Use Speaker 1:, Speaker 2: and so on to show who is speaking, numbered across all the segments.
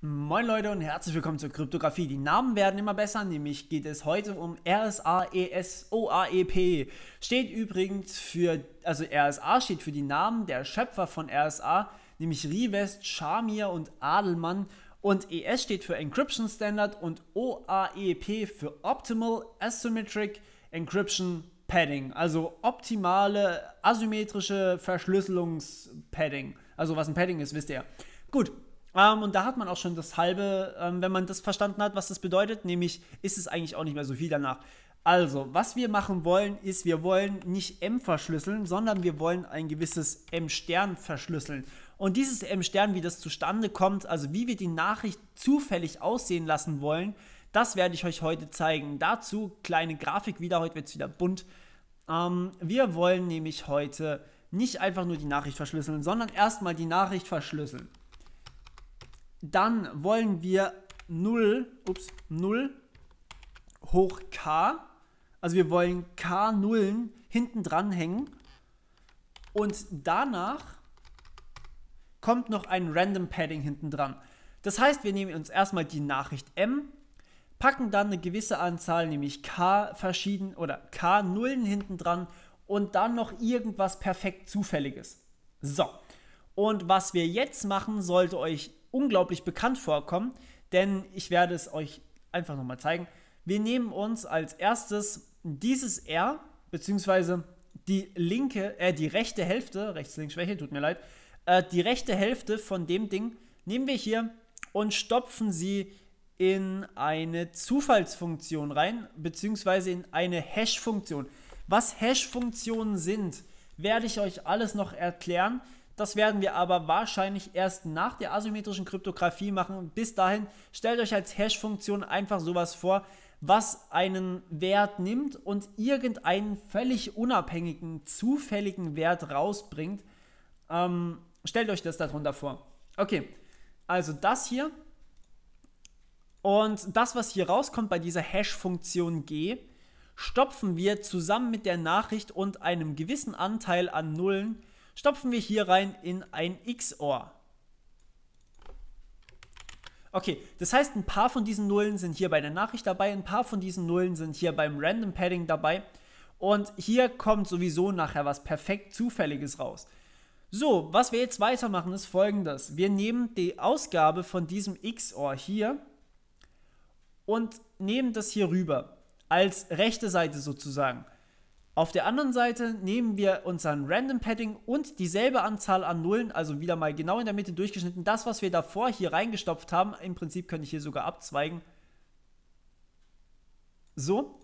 Speaker 1: Moin Leute und herzlich willkommen zur Kryptographie. Die Namen werden immer besser, nämlich geht es heute um RSA ESOAEP. Steht übrigens für, also RSA steht für die Namen der Schöpfer von RSA, nämlich Rivest, Shamir und Adelmann. Und ES steht für Encryption Standard und OAEP für Optimal Asymmetric Encryption Padding, also optimale asymmetrische Verschlüsselungspadding. Also was ein Padding ist, wisst ihr. Gut, ähm, und da hat man auch schon das halbe, ähm, wenn man das verstanden hat, was das bedeutet, nämlich ist es eigentlich auch nicht mehr so viel danach. Also, was wir machen wollen, ist, wir wollen nicht M verschlüsseln, sondern wir wollen ein gewisses M-Stern verschlüsseln. Und dieses M-Stern, wie das zustande kommt, also wie wir die Nachricht zufällig aussehen lassen wollen, das werde ich euch heute zeigen. Dazu kleine Grafik wieder, heute wird es wieder bunt. Ähm, wir wollen nämlich heute nicht einfach nur die Nachricht verschlüsseln, sondern erstmal die Nachricht verschlüsseln. Dann wollen wir 0, ups, 0 hoch k. Also wir wollen k Nullen hinten dran hängen. Und danach kommt noch ein Random Padding hinten dran. Das heißt, wir nehmen uns erstmal die Nachricht m, packen dann eine gewisse Anzahl, nämlich k verschieden oder k Nullen hinten dran und dann noch irgendwas perfekt Zufälliges. So. Und was wir jetzt machen, sollte euch unglaublich bekannt vorkommen, denn ich werde es euch einfach nochmal zeigen. Wir nehmen uns als erstes dieses R, beziehungsweise die linke, äh, die rechte Hälfte, Rechts-Links-Schwäche, tut mir leid, äh, die rechte Hälfte von dem Ding nehmen wir hier und stopfen sie in eine Zufallsfunktion rein, beziehungsweise in eine Hash-Funktion. Was Hash-Funktionen sind, werde ich euch alles noch erklären. Das werden wir aber wahrscheinlich erst nach der asymmetrischen Kryptographie machen. Bis dahin stellt euch als Hash-Funktion einfach sowas vor, was einen Wert nimmt und irgendeinen völlig unabhängigen, zufälligen Wert rausbringt. Ähm, stellt euch das darunter vor. Okay, also das hier und das, was hier rauskommt bei dieser Hash-Funktion g, stopfen wir zusammen mit der Nachricht und einem gewissen Anteil an Nullen stopfen wir hier rein in ein XOR. Okay, das heißt, ein paar von diesen Nullen sind hier bei der Nachricht dabei, ein paar von diesen Nullen sind hier beim Random Padding dabei. Und hier kommt sowieso nachher was perfekt Zufälliges raus. So, was wir jetzt weitermachen ist folgendes. Wir nehmen die Ausgabe von diesem XOR hier und nehmen das hier rüber, als rechte Seite sozusagen. Auf der anderen Seite nehmen wir unseren Random Padding und dieselbe Anzahl an Nullen, also wieder mal genau in der Mitte durchgeschnitten. Das, was wir davor hier reingestopft haben, im Prinzip könnte ich hier sogar abzweigen. So,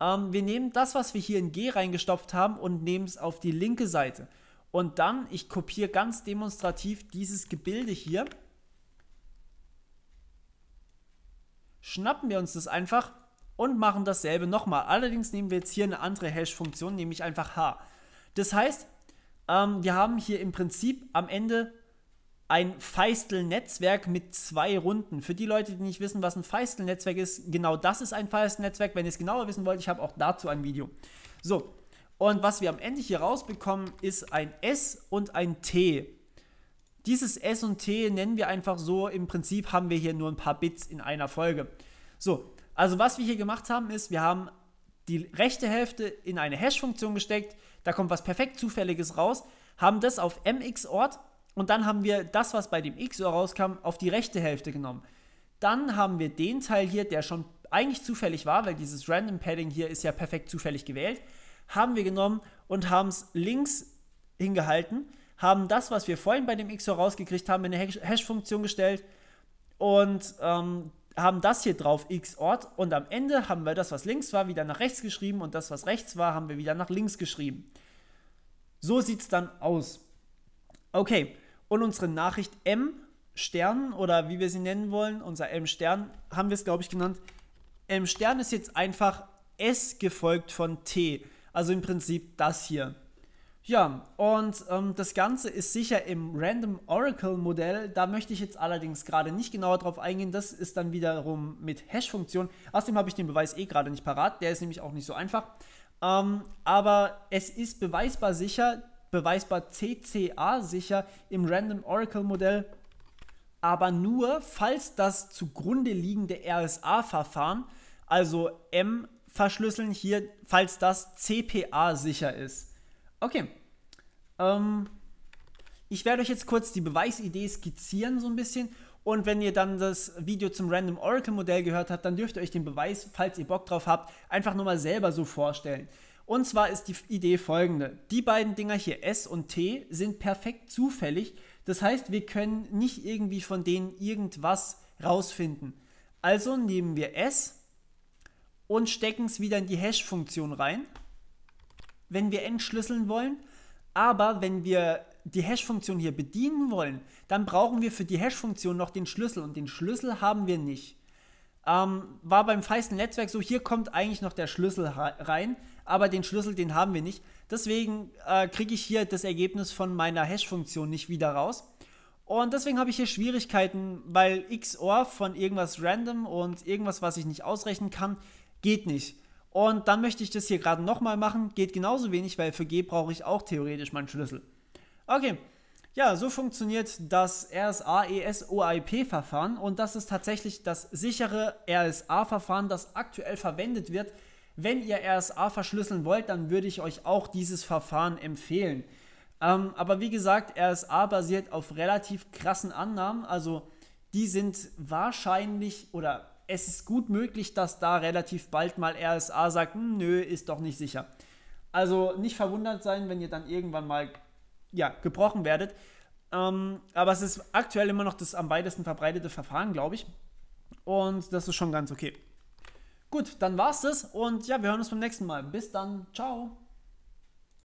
Speaker 1: ähm, wir nehmen das, was wir hier in G reingestopft haben und nehmen es auf die linke Seite. Und dann, ich kopiere ganz demonstrativ dieses Gebilde hier. Schnappen wir uns das einfach und machen dasselbe nochmal. Allerdings nehmen wir jetzt hier eine andere Hash-Funktion, nämlich einfach h. Das heißt, ähm, wir haben hier im Prinzip am Ende ein Feistel-Netzwerk mit zwei Runden. Für die Leute, die nicht wissen, was ein Feistel-Netzwerk ist, genau das ist ein Feistel-Netzwerk. Wenn ihr es genauer wissen wollt, ich habe auch dazu ein Video. So, und was wir am Ende hier rausbekommen, ist ein S und ein T. Dieses S und T nennen wir einfach so, im Prinzip haben wir hier nur ein paar Bits in einer Folge. So, also was wir hier gemacht haben, ist, wir haben die rechte Hälfte in eine Hash-Funktion gesteckt, da kommt was perfekt Zufälliges raus, haben das auf mx-Ort und dann haben wir das, was bei dem x-Ort rauskam, auf die rechte Hälfte genommen. Dann haben wir den Teil hier, der schon eigentlich zufällig war, weil dieses Random Padding hier ist ja perfekt zufällig gewählt, haben wir genommen und haben es links hingehalten, haben das, was wir vorhin bei dem XOR rausgekriegt haben, in eine Hash-Funktion gestellt und ähm, haben das hier drauf x Ort und am Ende haben wir das, was links war, wieder nach rechts geschrieben und das, was rechts war, haben wir wieder nach links geschrieben. So sieht es dann aus. Okay, und unsere Nachricht M Stern oder wie wir sie nennen wollen, unser M Stern, haben wir es, glaube ich, genannt. M Stern ist jetzt einfach S gefolgt von T. Also im Prinzip das hier. Ja, und ähm, das Ganze ist sicher im Random Oracle Modell. Da möchte ich jetzt allerdings gerade nicht genauer drauf eingehen. Das ist dann wiederum mit Hash-Funktion. Außerdem habe ich den Beweis eh gerade nicht parat. Der ist nämlich auch nicht so einfach. Ähm, aber es ist beweisbar sicher, beweisbar CCA sicher im Random Oracle Modell. Aber nur, falls das zugrunde liegende RSA-Verfahren, also M verschlüsseln hier, falls das CPA sicher ist. Okay. Ähm, ich werde euch jetzt kurz die Beweisidee skizzieren, so ein bisschen. Und wenn ihr dann das Video zum Random Oracle Modell gehört habt, dann dürft ihr euch den Beweis, falls ihr Bock drauf habt, einfach nur mal selber so vorstellen. Und zwar ist die Idee folgende. Die beiden Dinger hier S und T sind perfekt zufällig. Das heißt, wir können nicht irgendwie von denen irgendwas rausfinden. Also nehmen wir S und stecken es wieder in die Hash-Funktion rein wenn wir entschlüsseln wollen. Aber wenn wir die Hash-Funktion hier bedienen wollen, dann brauchen wir für die Hash-Funktion noch den Schlüssel und den Schlüssel haben wir nicht. Ähm, war beim feisten Netzwerk so, hier kommt eigentlich noch der Schlüssel rein, aber den Schlüssel, den haben wir nicht. Deswegen äh, kriege ich hier das Ergebnis von meiner Hash-Funktion nicht wieder raus. Und deswegen habe ich hier Schwierigkeiten, weil XOR von irgendwas random und irgendwas, was ich nicht ausrechnen kann, geht nicht. Und dann möchte ich das hier gerade nochmal machen. Geht genauso wenig, weil für G brauche ich auch theoretisch meinen Schlüssel. Okay, ja, so funktioniert das RSA-ES-OIP-Verfahren und das ist tatsächlich das sichere RSA-Verfahren, das aktuell verwendet wird. Wenn ihr RSA verschlüsseln wollt, dann würde ich euch auch dieses Verfahren empfehlen. Ähm, aber wie gesagt, RSA basiert auf relativ krassen Annahmen, also die sind wahrscheinlich oder es ist gut möglich, dass da relativ bald mal RSA sagt, hm, nö, ist doch nicht sicher. Also nicht verwundert sein, wenn ihr dann irgendwann mal ja, gebrochen werdet. Ähm, aber es ist aktuell immer noch das am weitesten verbreitete Verfahren, glaube ich. Und das ist schon ganz okay. Gut, dann war's das und ja, wir hören uns beim nächsten Mal. Bis dann, ciao.